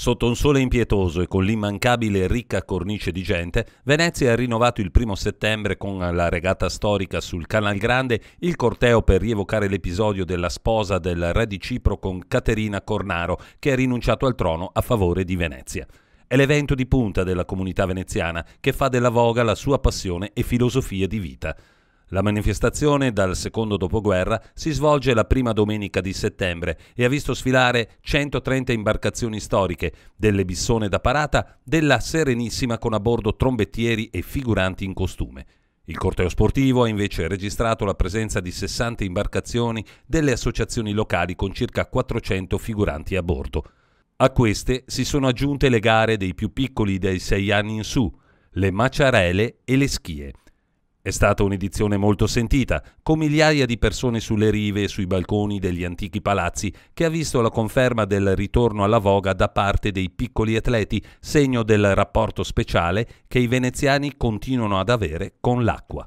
Sotto un sole impietoso e con l'immancabile ricca cornice di gente, Venezia ha rinnovato il primo settembre con la regata storica sul Canal Grande il corteo per rievocare l'episodio della sposa del re di Cipro con Caterina Cornaro, che ha rinunciato al trono a favore di Venezia. È l'evento di punta della comunità veneziana che fa della voga la sua passione e filosofia di vita. La manifestazione dal secondo dopoguerra si svolge la prima domenica di settembre e ha visto sfilare 130 imbarcazioni storiche, delle bissone da parata, della Serenissima con a bordo trombettieri e figuranti in costume. Il corteo sportivo ha invece registrato la presenza di 60 imbarcazioni delle associazioni locali con circa 400 figuranti a bordo. A queste si sono aggiunte le gare dei più piccoli dai 6 anni in su, le maciarele e le schie. È stata un'edizione molto sentita, con migliaia di persone sulle rive e sui balconi degli antichi palazzi, che ha visto la conferma del ritorno alla voga da parte dei piccoli atleti, segno del rapporto speciale che i veneziani continuano ad avere con l'acqua.